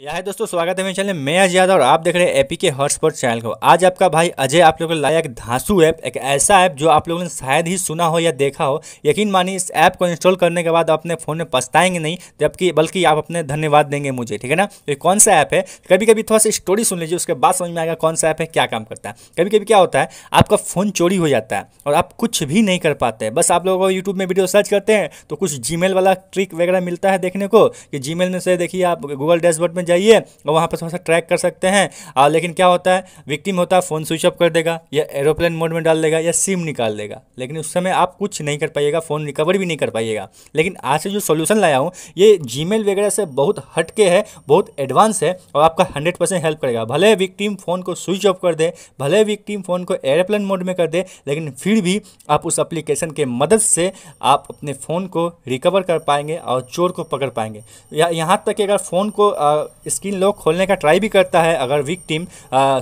यह है दोस्तों स्वागत है मेरे चैनल मैं अजय यादव और आप देख रहे हैं एपी के हॉटस्पॉट चैनल को आज आपका भाई अजय आप लोगों को लाया एक धांसू ऐप एक ऐसा ऐप जो आप लोगों ने शायद ही सुना हो या देखा हो यकीन मानिए इस ऐप को इंस्टॉल करने के बाद आप अपने फ़ोन में पछताएंगे नहीं जबकि बल्कि आप अपने धन्यवाद देंगे मुझे ठीक है ना तो ये कौन सा ऐप है कभी कभी थोड़ा सा स्टोरी सुन लीजिए उसके बाद समझ में आएगा कौन सा ऐप है क्या काम करता है कभी कभी क्या होता है आपका फ़ोन चोरी हो जाता है और आप कुछ भी नहीं कर पाते बस आप लोगों को यूट्यूब में वीडियो सर्च करते हैं तो कुछ जी वाला ट्रिक वगैरह मिलता है देखने को कि जी में से देखिए आप गूगल डैशबोर्ड में में जाइए और वहाँ पर थोड़ा सा ट्रैक कर सकते हैं और लेकिन क्या होता है विक्टिम होता है फ़ोन स्विच ऑफ कर देगा या एरोप्लेन मोड में डाल देगा या सिम निकाल देगा लेकिन उस समय आप कुछ नहीं कर पाइएगा फ़ोन रिकवर भी नहीं कर पाइएगा लेकिन आज से जो सोल्यूशन लाया हूँ ये जी वगैरह से बहुत हटके है बहुत एडवांस है और आपका हंड्रेड हेल्प करेगा भले विक्टिम फ़ोन को स्विच ऑफ कर दे भले विक्टिम फ़ोन को एरोप्लेन मोड में कर दे लेकिन फिर भी आप उस एप्लीकेशन के मदद से आप अपने फ़ोन को रिकवर कर पाएंगे और चोर को पकड़ पाएंगे या यहाँ तक कि अगर फ़ोन को स्क्रीन लॉक खोलने का ट्राई भी करता है अगर वीक टीम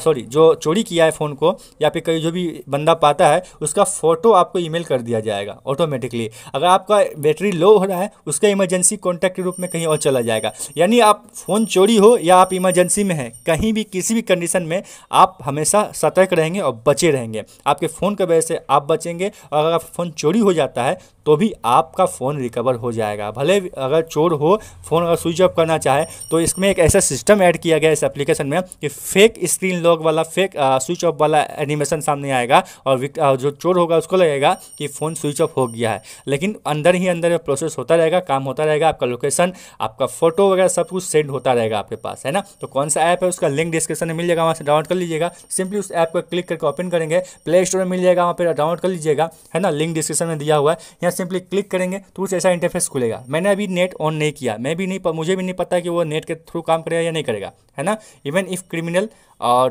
सॉरी जो चोरी किया है फ़ोन को या फिर कहीं जो भी बंदा पाता है उसका फ़ोटो आपको ईमेल कर दिया जाएगा ऑटोमेटिकली अगर आपका बैटरी लो हो रहा है उसका इमरजेंसी कॉन्टैक्ट के रूप में कहीं और चला जाएगा यानी आप फ़ोन चोरी हो या आप इमरजेंसी में हैं कहीं भी किसी भी कंडीशन में आप हमेशा सतर्क रहेंगे और बचे रहेंगे आपके फ़ोन की वजह से आप बचेंगे और अगर फ़ोन चोरी हो जाता है तो भी आपका फ़ोन रिकवर हो जाएगा भले अगर चोर हो फ़ोन अगर स्विच ऑफ करना चाहे तो इसमें एक ऐसा सिस्टम ऐड किया गया इस एप्लीकेशन में कि फेक स्क्रीन लॉक वाला फेक स्विच ऑफ वाला एनिमेशन सामने आएगा और uh, जो चोर होगा उसको लगेगा कि फ़ोन स्विच ऑफ हो गया है लेकिन अंदर ही अंदर प्रोसेस होता रहेगा काम होता रहेगा आपका लोकेशन आपका फोटो वगैरह सब कुछ सेंड होता रहेगा आपके पास है ना तो कौन सा ऐप है उसका लिंक डिस्क्रिप्शन में मिल जाएगा वहाँ से डाउनलोड कर लीजिएगा सिंपली उस ऐप को क्लिक करके ओपन करेंगे प्ले स्टोर में मिल जाएगा वहाँ पर डाउनलोड कर लीजिएगा है ना लिंक डिस्क्रिप्शन में दिया हुआ है यहाँ सिंपली क्लिक करेंगे तो कुछ ऐसा इंटरफेस खुलेगा मैंने अभी नेट ऑन नहीं किया मैं भी नहीं मुझे भी नहीं पता कि वो नेट के थ्रू काम काम करेगा या नहीं करेगा है ना इवन इफ़ क्रिमिनल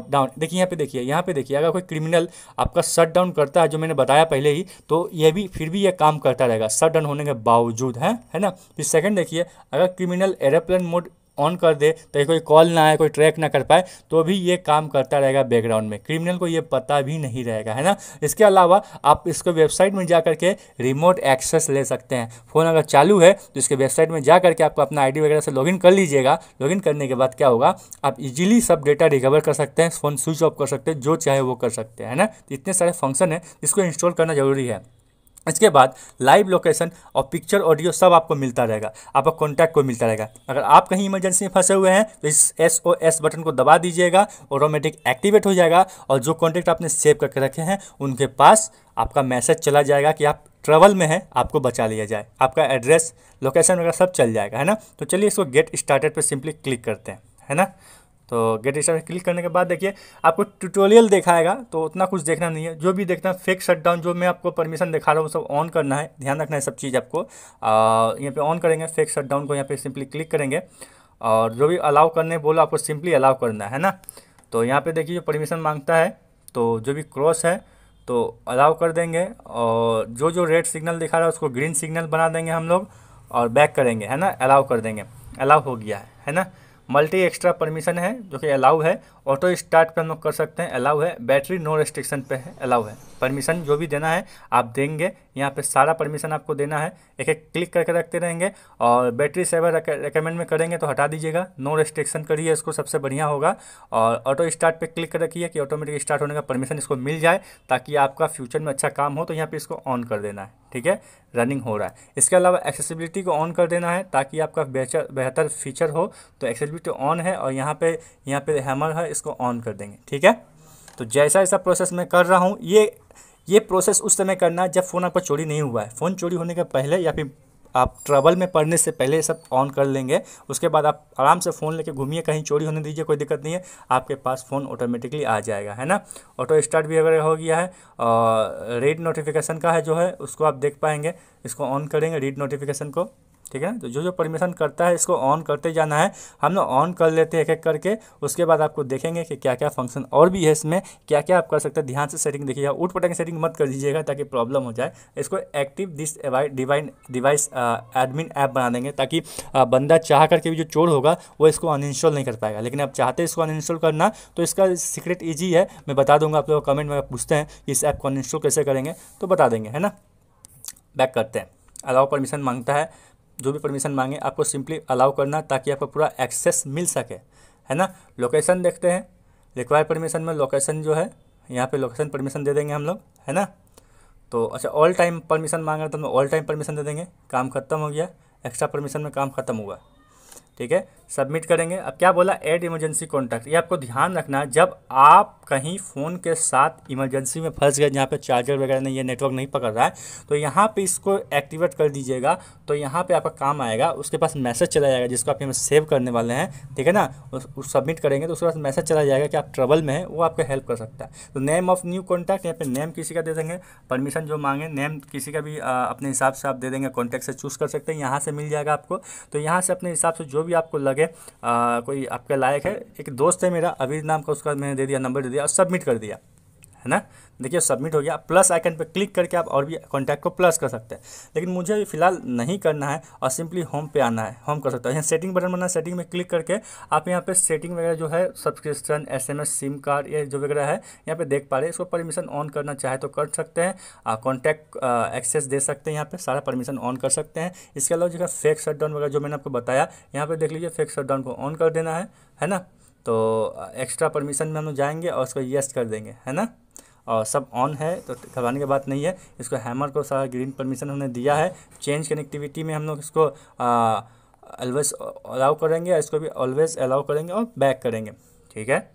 डाउन देखिए यहाँ पे देखिए यहाँ पे देखिए अगर कोई क्रिमिनल आपका शट डाउन करता है जो मैंने बताया पहले ही तो ये भी फिर भी यह काम करता रहेगा शट डाउन होने के बावजूद है है ना फिर सेकंड देखिए अगर क्रिमिनल एरोप्लेन मोड ऑन कर दे ताकि तो कोई कॉल ना आए कोई ट्रैक ना कर पाए तो भी ये काम करता रहेगा बैकग्राउंड में क्रिमिनल को ये पता भी नहीं रहेगा है ना इसके अलावा आप इसको वेबसाइट में जा करके रिमोट एक्सेस ले सकते हैं फ़ोन अगर चालू है तो इसके वेबसाइट में जा करके आपको अपना आईडी वगैरह से लॉगिन कर लीजिएगा लॉगिन करने के बाद क्या होगा आप इजिली सब डेटा रिकवर कर सकते हैं फ़ोन स्विच ऑफ कर सकते हैं जो चाहे वो कर सकते हैं है ना तो इतने सारे फंक्शन हैं इसको इंस्टॉल करना ज़रूरी है इसके बाद लाइव लोकेशन और पिक्चर ऑडियो सब आपको मिलता रहेगा आपका कॉन्टैक्ट को मिलता रहेगा अगर आप कहीं इमरजेंसी में फंसे हुए हैं तो इस एस ओ एस बटन को दबा दीजिएगा ऑटोमेटिक एक्टिवेट हो जाएगा और जो कॉन्टैक्ट आपने सेव करके रखे हैं उनके पास आपका मैसेज चला जाएगा कि आप ट्रेवल में हैं आपको बचा लिया जाए आपका एड्रेस लोकेशन वगैरह सब चल जाएगा है ना तो चलिए इसको गेट स्टार्टेड पर सिंपली क्लिक करते हैं है ना तो गेट स्टार में क्लिक करने के बाद देखिए आपको ट्यूटोरियल दिखाएगा तो उतना कुछ देखना नहीं है जो भी देखना है फेक शटडाउन जो मैं आपको परमिशन दिखा रहा हूँ सब ऑन करना है ध्यान रखना है सब चीज़ आपको यहाँ पे ऑन करेंगे फेक शटडाउन को यहाँ पे सिंपली क्लिक करेंगे और जो भी अलाउ करने बोलो आपको सिंपली अलाउ करना है ना तो यहाँ पर देखिए जो परमिशन मांगता है तो जो भी क्रॉस है तो अलाउ कर देंगे और जो जो रेड सिग्नल दिखा रहा है उसको ग्रीन सिग्नल बना देंगे हम लोग और बैक करेंगे है ना अलाउ कर देंगे अलाउ हो गया है है ना मल्टी एक्स्ट्रा परमिशन है जो कि अलाउ है ऑटो स्टार्ट पे हम लोग कर सकते हैं अलाउ है बैटरी नो रेस्ट्रिक्शन पे है अलाउ है परमिशन जो भी देना है आप देंगे यहाँ पे सारा परमिशन आपको देना है एक एक क्लिक करके रखते रहेंगे और बैटरी सेवर रिकमेंड में करेंगे तो हटा दीजिएगा नो रेस्ट्रिक्शन करिए इसको सबसे बढ़िया होगा और ऑटो स्टार्ट पे क्लिक कर रखिए कि ऑटोमेटिक स्टार्ट होने का परमिशन इसको मिल जाए ताकि आपका फ्यूचर में अच्छा काम हो तो यहाँ पर इसको ऑन कर देना है ठीक है रनिंग हो रहा है इसके अलावा एक्सेसिबिलिटी को ऑन कर देना है ताकि आपका बेहतर बेहतर फीचर हो तो एक्सेसिबिलिटी ऑन है और यहाँ पे यहाँ पे हैमर है इसको ऑन कर देंगे ठीक है तो जैसा ऐसा प्रोसेस मैं कर रहा हूँ ये ये प्रोसेस उस समय करना जब फ़ोन आपका चोरी नहीं हुआ है फ़ोन चोरी होने के पहले या फिर आप ट्रबल में पड़ने से पहले सब ऑन कर लेंगे उसके बाद आप आराम से फ़ोन लेके घूमिए कहीं चोरी होने दीजिए कोई दिक्कत नहीं है आपके पास फ़ोन ऑटोमेटिकली आ जाएगा है ना ऑटो स्टार्ट भी अगर हो गया है और रेड नोटिफिकेशन का है जो है उसको आप देख पाएंगे इसको ऑन करेंगे रीड नोटिफिकेशन को ठीक है तो जो जो परमिशन करता है इसको ऑन करते जाना है हम लोग ऑन कर लेते हैं एक एक करके उसके बाद आपको देखेंगे कि क्या क्या फंक्शन और भी है इसमें क्या क्या आप कर सकते हैं ध्यान से सेटिंग देखिएगा उठ पटक सेटिंग मत कर दीजिएगा ताकि प्रॉब्लम हो जाए इसको active this divine device admin app बना देंगे ताकि बंदा चाह करके भी जो चोर होगा वो इसको अनइंस्टॉल नहीं कर पाएगा लेकिन आप चाहते इसको अनइंस्टॉल करना तो इसका सीक्रेट ईजी है मैं बता दूंगा आप लोग कमेंट में पूछते हैं कि इस ऐप को अनइंस्टॉल कैसे करेंगे तो बता देंगे है ना बैक करते हैं अलाउ परमिशन मांगता है जो भी परमिशन मांगे आपको सिंपली अलाउ करना ताकि आपको पूरा एक्सेस मिल सके है ना लोकेशन देखते हैं रिक्वायर परमिशन में लोकेशन जो है यहाँ पे लोकेशन परमिशन दे देंगे हम लोग है ना तो अच्छा ऑल टाइम परमिशन मांग रहे तो हम ऑल टाइम परमिशन दे देंगे काम खत्म हो गया एक्स्ट्रा परमिशन में काम खत्म हुआ ठीक है सबमिट करेंगे अब क्या बोला एड इमरजेंसी कॉन्टैक्ट ये आपको ध्यान रखना है जब आप कहीं फ़ोन के साथ इमरजेंसी में फंस गए जहाँ पे चार्जर वगैरह नहीं है नेटवर्क नहीं पकड़ रहा है तो यहाँ पे इसको एक्टिवेट कर दीजिएगा तो यहाँ पे आपका काम आएगा उसके पास मैसेज चला जाएगा जिसको आप यहाँ सेव करने वाले हैं ठीक है ना उस सबमिट करेंगे तो उसके पास मैसेज चला जाएगा कि आप ट्रबल में है वो आपका हेल्प कर सकता है तो नेम ऑफ न्यू कॉन्टैक्ट यहाँ पर नेम किसी का दे देंगे परमिशन जो मांगे नेम किसी का भी अपने हिसाब से आप दे देंगे कॉन्टैक्ट से चूज़ कर सकते हैं यहाँ से मिल जाएगा आपको तो यहाँ से अपने हिसाब से जो भी आपको लगे आ, कोई आपके लायक है एक दोस्त है मेरा अभी नाम का उसका मैंने दे दिया नंबर दे दिया और सबमिट कर दिया है ना देखिए सबमिट हो गया प्लस आइकन पर क्लिक करके आप और भी कॉन्टैक्ट को प्लस कर सकते हैं लेकिन मुझे अभी फिलहाल नहीं करना है और सिंपली होम पे आना है होम कर सकते हैं यहाँ सेटिंग बटन बनना है सेटिंग में क्लिक करके आप यहाँ पे सेटिंग वगैरह जो है सब्सक्रिप्शन एसएमएस सिम कार्ड ये जो वगैरह है यहाँ पे देख पा रहे हैं इसको परमिशन ऑन करना चाहे तो कर सकते हैं कॉन्टैक्ट एक्सेस दे सकते हैं यहाँ पर सारा परमिशन ऑन कर सकते हैं इसके अलावा जो है फेक शटडाउन वगैरह जो मैंने आपको बताया यहाँ पर देख लीजिए फेक शटडाउन को ऑन कर देना है है ना तो एक्स्ट्रा परमिशन में हम जाएंगे और उसको येस कर देंगे है ना और सब ऑन है तो घबराने की बात नहीं है इसको हैमर को सारा ग्रीन परमिशन हमने दिया है चेंज कनेक्टिविटी में हम लोग इसको ऑलवेज अलाउ करेंगे इसको भी ऑलवेज अलाउ करेंगे और बैक करेंगे ठीक है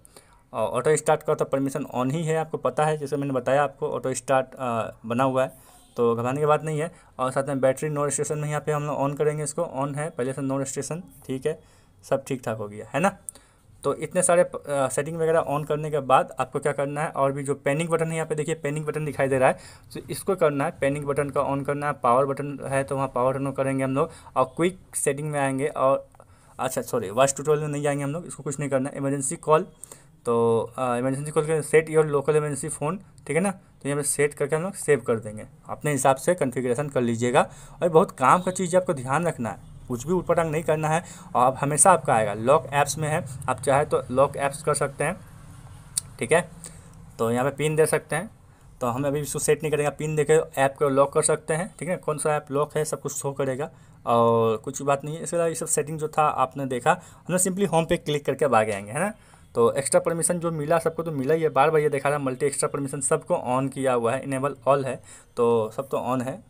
और ऑटो स्टार्ट का तो परमिशन ऑन ही है आपको पता है जैसे मैंने बताया आपको ऑटो स्टार्ट बना हुआ है तो घबराने की बात नहीं है और साथ में बैटरी नोट स्टेशन में यहाँ पे हम लोग ऑन करेंगे इसको ऑन है पहले से नोट स्टेशन ठीक है सब ठीक ठाक हो गया है ना तो इतने सारे सेटिंग वगैरह ऑन करने के बाद आपको क्या करना है और भी जो पेनिंग बटन है यहाँ पे देखिए पेनिंग बटन दिखाई दे रहा है तो इसको करना है पेनिंग बटन का ऑन करना है पावर बटन है तो वहाँ पावर बटन करेंगे हम लोग और क्विक सेटिंग में आएंगे और अच्छा सॉरी वॉइस ट्यूटोरियल में नहीं आएंगे हम लोग इसको कुछ नहीं करना इमरजेंसी कॉल तो इमरजेंसी कॉल करेंगे set your local emergency phone ठीक है ना तो यहाँ पर सेट करके हम लोग सेव कर देंगे अपने हिसाब से कन्फिग्रेशन कर लीजिएगा और बहुत काम का चीज़ आपको ध्यान रखना है कुछ भी पटांग नहीं करना है और अब हमेशा आपका आएगा लॉक ऐप्स में है आप चाहे तो लॉक ऐप्स कर सकते हैं ठीक है तो यहाँ पे पिन दे सकते हैं तो हम अभी इसको सेट नहीं करेंगे पिन देकर ऐप को लॉक कर सकते हैं ठीक है कौन सा ऐप लॉक है सब कुछ शो करेगा और कुछ बात नहीं है इसके अलावा ये सब सेटिंग जो था आपने देखा हमने सिंपली होम पे क्लिक करके अब आगे आएंगे है ना तो एक्स्ट्रा परमिशन जो मिला सबको तो मिला ही है बार बार ये देखा रहा मल्टी एक्स्ट्रा परमिशन सबको ऑन किया हुआ है इनेबल ऑल है तो सब तो ऑन है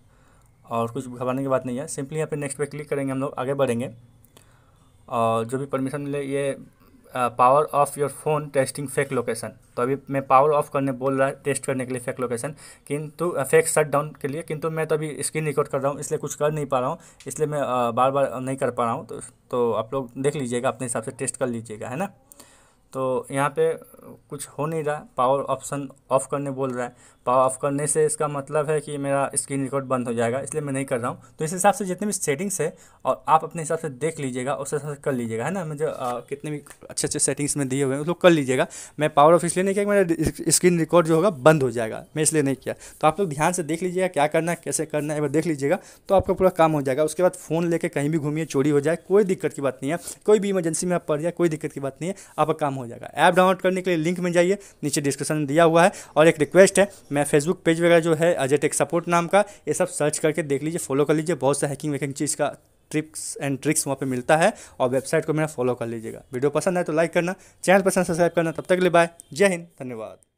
और कुछ घबराने की बात नहीं है सिंपली यहाँ पे नेक्स्ट पे क्लिक करेंगे हम लोग आगे बढ़ेंगे और जो भी परमिशन मिले ये power off your phone testing fake location तो अभी मैं पावर ऑफ करने बोल रहा है टेस्ट करने के लिए फेक लोकेशन किंतु फेक शट डाउन के लिए किंतु मैं तो अभी स्क्रीन रिकॉर्ड कर रहा हूँ इसलिए कुछ कर नहीं पा रहा हूँ इसलिए मैं बार बार नहीं कर पा रहा हूँ तो, तो आप लोग देख लीजिएगा अपने हिसाब से टेस्ट कर लीजिएगा है ना तो यहाँ पे कुछ हो नहीं रहा पावर ऑप्शन ऑफ़ करने बोल रहा है पावर ऑफ़ करने से इसका मतलब है कि मेरा स्क्रीन रिकॉर्ड बंद हो जाएगा इसलिए मैं नहीं कर रहा हूँ तो इस हिसाब से जितने भी सेटिंग्स है और आप अपने हिसाब से देख लीजिएगा उस हिसाब से कर लीजिएगा है ना मुझे कितने भी अच्छे अच्छे सेटिंग्स में दिए हुए हैं उसको कर लीजिएगा मैं पावर ऑफ इसलिए नहीं किया कि मेरा स्क्रीन रिकॉर्ड जो होगा बंद हो जाएगा मैं इसलिए नहीं किया तो आप लोग ध्यान से देख लीजिएगा क्या करना है कैसे करना है एक बार देख लीजिएगा तो आपका पूरा काम हो जाएगा उसके बाद फ़ोन लेकर कहीं भी घूमिए चोरी हो जाए कोई दिक्कत की बात नहीं है कोई भी इमरजेंसी में आप पड़ जाए कोई दिक्कत की बात नहीं है आपका काम हो हो जाएगा ऐप डाउनलोड करने के लिए लिंक में जाइए नीचे डिस्क्रिप्शन में दिया हुआ है और एक रिक्वेस्ट है मैं फेसबुक पेज वगैरह जो है अजय टेक सपोर्ट नाम का ये सब सर्च करके देख लीजिए फॉलो कर लीजिए बहुत सा हैकिंग वैकिंग चीज़ का ट्रिक्स एंड ट्रिक्स वहाँ पे मिलता है और वेबसाइट को मेरा फॉलो कर लीजिएगा वीडियो पसंद है तो लाइक करना चैनल पसंद सब्सक्राइब करना तब तक के लिए बाय जय हिंद धन्यवाद